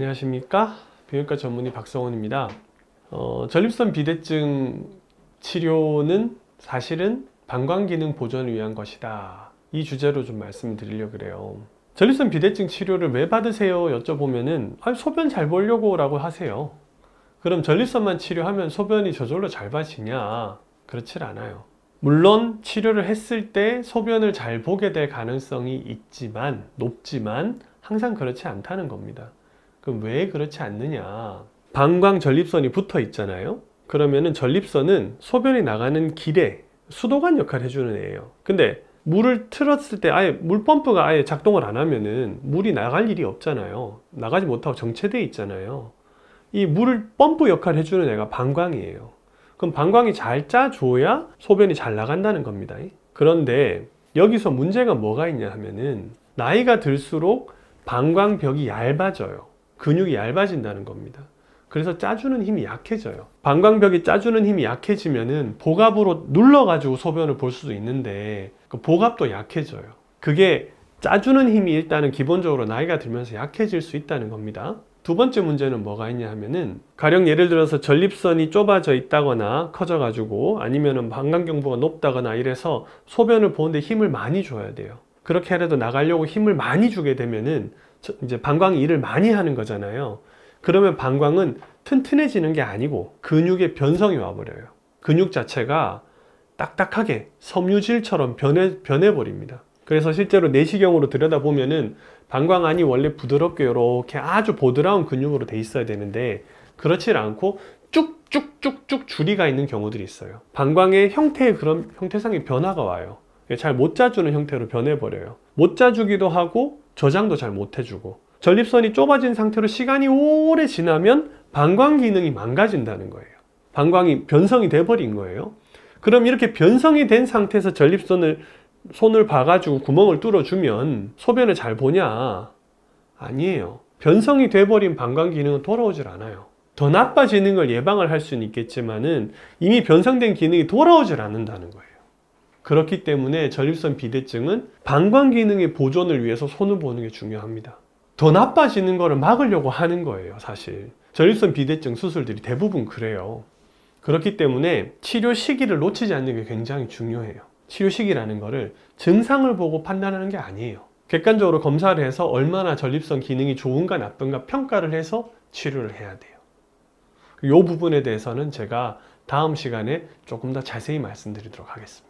안녕하십니까 비뇨기과 전문의 박성훈입니다 어, 전립선 비대증 치료는 사실은 방광기능 보존을 위한 것이다 이 주제로 좀 말씀드리려고 을 그래요 전립선 비대증 치료를 왜 받으세요 여쭤보면은 소변 잘 보려고 라고 하세요 그럼 전립선만 치료하면 소변이 저절로 잘 봐지냐 그렇질 않아요 물론 치료를 했을 때 소변을 잘 보게 될 가능성이 있지만 높지만 항상 그렇지 않다는 겁니다 그럼 왜 그렇지 않느냐 방광 전립선이 붙어 있잖아요 그러면은 전립선은 소변이 나가는 길에 수도관 역할을 해주는 애예요 근데 물을 틀었을 때 아예 물 펌프가 아예 작동을 안 하면은 물이 나갈 일이 없잖아요 나가지 못하고 정체되어 있잖아요 이 물을 펌프 역할을 해주는 애가 방광이에요 그럼 방광이 잘 짜줘야 소변이 잘 나간다는 겁니다 그런데 여기서 문제가 뭐가 있냐 하면은 나이가 들수록 방광벽이 얇아져요 근육이 얇아진다는 겁니다. 그래서 짜주는 힘이 약해져요. 방광벽이 짜주는 힘이 약해지면은 복압으로 눌러가지고 소변을 볼 수도 있는데 그 복압도 약해져요. 그게 짜주는 힘이 일단은 기본적으로 나이가 들면서 약해질 수 있다는 겁니다. 두 번째 문제는 뭐가 있냐 하면은 가령 예를 들어서 전립선이 좁아져 있다거나 커져 가지고 아니면은 방광경부가 높다거나 이래서 소변을 보는데 힘을 많이 줘야 돼요 그렇게라도 나가려고 힘을 많이 주게 되면은 이제 방광 일을 많이 하는 거잖아요. 그러면 방광은 튼튼해지는 게 아니고 근육의 변성이 와버려요. 근육 자체가 딱딱하게 섬유질처럼 변해, 변해버립니다. 그래서 실제로 내시경으로 들여다보면은 방광안이 원래 부드럽게 이렇게 아주 보드라운 근육으로 돼 있어야 되는데 그렇지 않고 쭉쭉쭉쭉 줄이가 있는 경우들이 있어요. 방광의 형태의 그런 형태상의 변화가 와요. 잘 못 짜주는 형태로 변해버려요. 못 짜주기도 하고 저장도 잘 못해주고 전립선이 좁아진 상태로 시간이 오래 지나면 방광 기능이 망가진다는 거예요. 방광이 변성이 돼버린 거예요. 그럼 이렇게 변성이 된 상태에서 전립선을 손을 봐가지고 구멍을 뚫어주면 소변을 잘 보냐? 아니에요. 변성이 돼버린 방광 기능은 돌아오질 않아요. 더 나빠지는 걸 예방을 할 수는 있겠지만은 이미 변성된 기능이 돌아오질 않는다는 거예요. 그렇기 때문에 전립선 비대증은 방광 기능의 보존을 위해서 손을 보는 게 중요합니다. 더 나빠지는 거를 막으려고 하는 거예요, 사실. 전립선 비대증 수술들이 대부분 그래요. 그렇기 때문에 치료 시기를 놓치지 않는 게 굉장히 중요해요. 치료 시기라는 거를 증상을 보고 판단하는 게 아니에요. 객관적으로 검사를 해서 얼마나 전립선 기능이 좋은가 나쁜가 평가를 해서 치료를 해야 돼요. 이 부분에 대해서는 제가 다음 시간에 조금 더 자세히 말씀드리도록 하겠습니다.